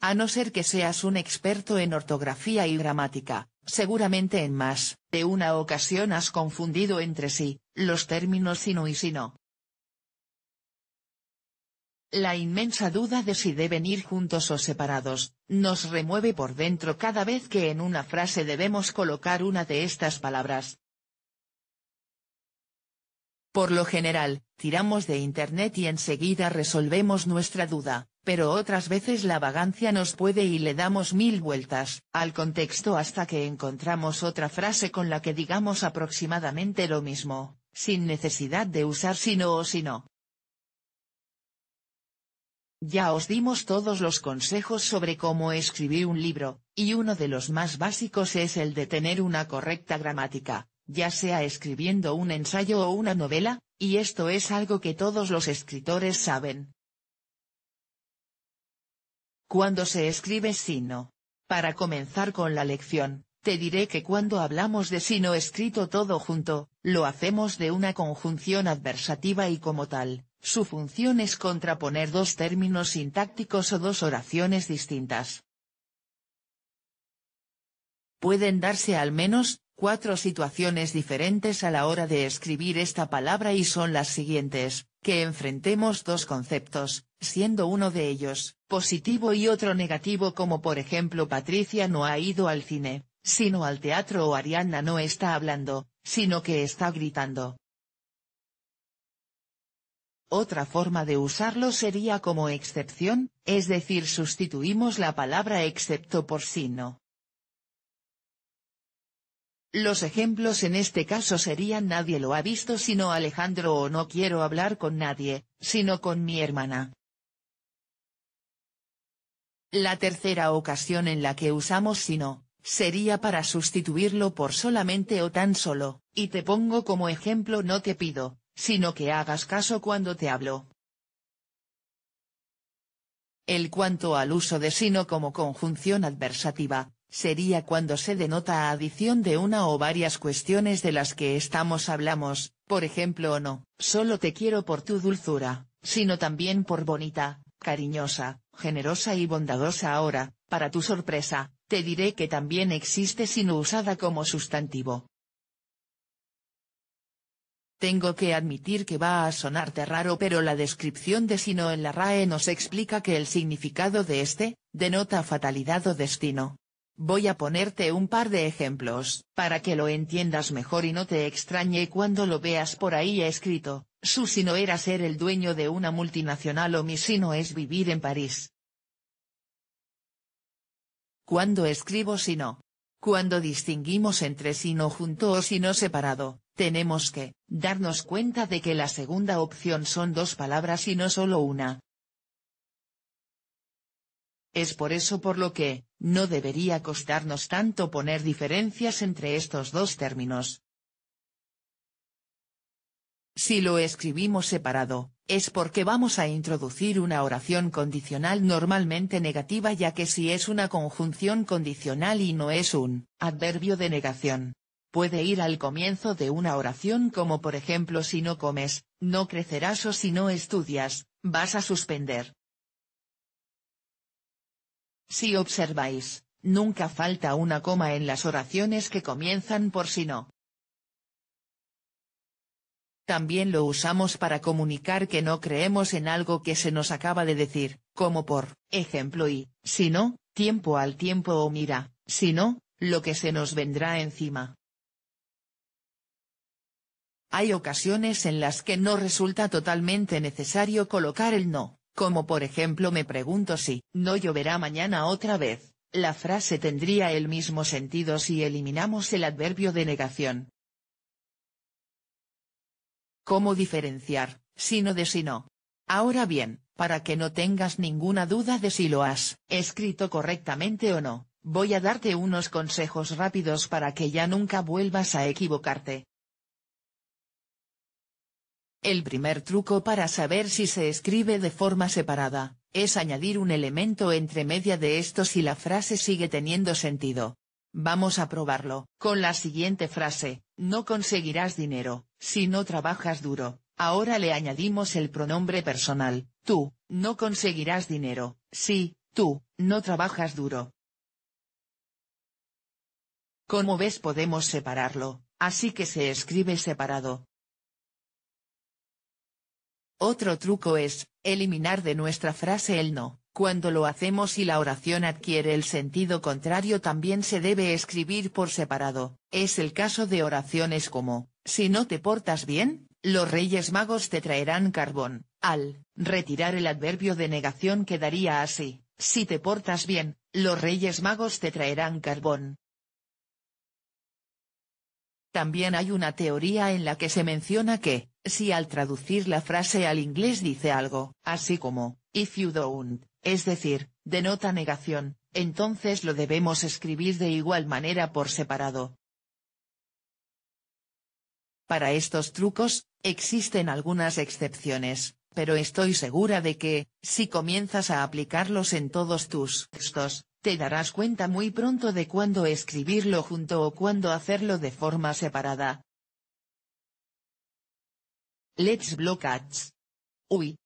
A no ser que seas un experto en ortografía y gramática, seguramente en más de una ocasión has confundido entre sí los términos sino y sino. La inmensa duda de si deben ir juntos o separados, nos remueve por dentro cada vez que en una frase debemos colocar una de estas palabras. Por lo general, tiramos de Internet y enseguida resolvemos nuestra duda, pero otras veces la vagancia nos puede y le damos mil vueltas, al contexto hasta que encontramos otra frase con la que digamos aproximadamente lo mismo, sin necesidad de usar sino o sino. Ya os dimos todos los consejos sobre cómo escribir un libro, y uno de los más básicos es el de tener una correcta gramática, ya sea escribiendo un ensayo o una novela, y esto es algo que todos los escritores saben, cuando se escribe sino. Para comenzar con la lección, te diré que cuando hablamos de sino escrito todo junto, lo hacemos de una conjunción adversativa y como tal, su función es contraponer dos términos sintácticos o dos oraciones distintas. Pueden darse al menos, cuatro situaciones diferentes a la hora de escribir esta palabra y son las siguientes, que enfrentemos dos conceptos, siendo uno de ellos, positivo y otro negativo como por ejemplo Patricia no ha ido al cine, sino al teatro o Ariana no está hablando, sino que está gritando. Otra forma de usarlo sería como excepción, es decir sustituimos la palabra excepto por sino. Los ejemplos en este caso serían nadie lo ha visto sino Alejandro o no quiero hablar con nadie, sino con mi hermana. La tercera ocasión en la que usamos sino, sería para sustituirlo por solamente o tan solo, y te pongo como ejemplo no te pido, sino que hagas caso cuando te hablo. El cuanto al uso de sino como conjunción adversativa, sería cuando se denota adición de una o varias cuestiones de las que estamos hablamos, por ejemplo o no, solo te quiero por tu dulzura, sino también por bonita, cariñosa, generosa y bondadosa ahora, para tu sorpresa, te diré que también existe sino usada como sustantivo. Tengo que admitir que va a sonarte raro pero la descripción de sino en la RAE nos explica que el significado de este, denota fatalidad o destino. Voy a ponerte un par de ejemplos, para que lo entiendas mejor y no te extrañe cuando lo veas por ahí escrito. Su sino era ser el dueño de una multinacional o mi sino es vivir en París. Cuando escribo sino. Cuando distinguimos entre sino junto o sino separado, tenemos que, darnos cuenta de que la segunda opción son dos palabras y no solo una. Es por eso por lo que, no debería costarnos tanto poner diferencias entre estos dos términos, si lo escribimos separado, es porque vamos a introducir una oración condicional normalmente negativa ya que si es una conjunción condicional y no es un adverbio de negación. Puede ir al comienzo de una oración como por ejemplo si no comes, no crecerás o si no estudias, vas a suspender. Si observáis, nunca falta una coma en las oraciones que comienzan por si no. También lo usamos para comunicar que no creemos en algo que se nos acaba de decir, como por ejemplo y, si no, tiempo al tiempo o mira, si no, lo que se nos vendrá encima. Hay ocasiones en las que no resulta totalmente necesario colocar el no, como por ejemplo me pregunto si no lloverá mañana otra vez, la frase tendría el mismo sentido si eliminamos el adverbio de negación, cómo diferenciar, sino de si no. Ahora bien, para que no tengas ninguna duda de si lo has escrito correctamente o no, voy a darte unos consejos rápidos para que ya nunca vuelvas a equivocarte. El primer truco para saber si se escribe de forma separada, es añadir un elemento entre media de esto si la frase sigue teniendo sentido. Vamos a probarlo, con la siguiente frase, no conseguirás dinero, si no trabajas duro, ahora le añadimos el pronombre personal, tú, no conseguirás dinero, si, tú, no trabajas duro. Como ves podemos separarlo, así que se escribe separado. Otro truco es, eliminar de nuestra frase el no. Cuando lo hacemos y la oración adquiere el sentido contrario también se debe escribir por separado, es el caso de oraciones como, si no te portas bien, los reyes magos te traerán carbón, al retirar el adverbio de negación quedaría así, si te portas bien, los reyes magos te traerán carbón. También hay una teoría en la que se menciona que, si al traducir la frase al inglés dice algo, así como, if you don't, es decir, denota negación, entonces lo debemos escribir de igual manera por separado. Para estos trucos, existen algunas excepciones, pero estoy segura de que, si comienzas a aplicarlos en todos tus textos, te darás cuenta muy pronto de cuándo escribirlo junto o cuándo hacerlo de forma separada. Let's block ads. Uy,